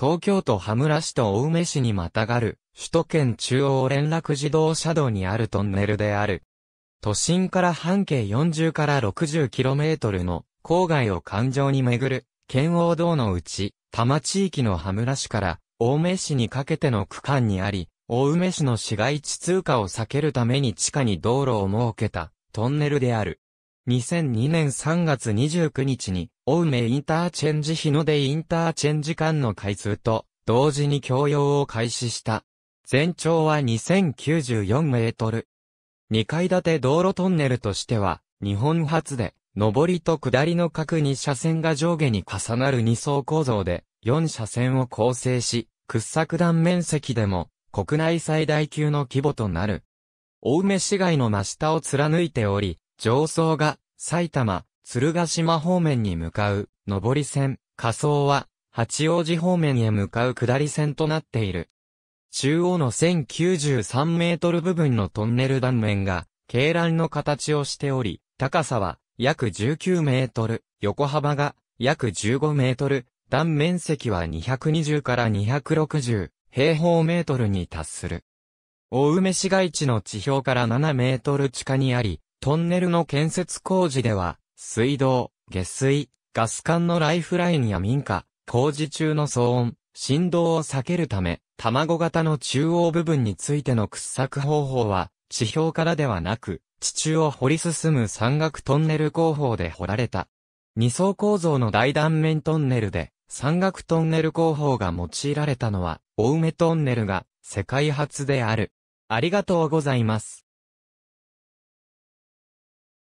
東京都羽村市と青梅市にまたがる、首都圏中央連絡自動車道にあるトンネルである。都心から半径40から 60km の郊外を環状に巡る、県央道のうち、多摩地域の羽村市から青梅市にかけての区間にあり、青梅市の市街地通過を避けるために地下に道路を設けたトンネルである。2002年3月29日に青梅インターチェンジ日の出インターチェンジ間の開通と、同時に供用を開始した。全長は2094メートル。2階建て道路トンネルとしては、日本初で、上りと下りの各2車線が上下に重なる2層構造で、4車線を構成し、掘削断面積でも、国内最大級の規模となる。青梅市街の真下を貫いており、上層が、埼玉、鶴ヶ島方面に向かう、上り線、仮想は、八王子方面へ向かう下り線となっている。中央の1093メートル部分のトンネル断面が、軽卵の形をしており、高さは約19メートル、横幅が約15メートル、断面積は220から260平方メートルに達する。大梅市街地の地表から7メートル地下にあり、トンネルの建設工事では、水道、下水、ガス管のライフラインや民家、工事中の騒音、振動を避けるため、卵型の中央部分についての掘削方法は、地表からではなく、地中を掘り進む山岳トンネル工法で掘られた。二層構造の大断面トンネルで、山岳トンネル工法が用いられたのは、大梅トンネルが世界初である。ありがとうございます。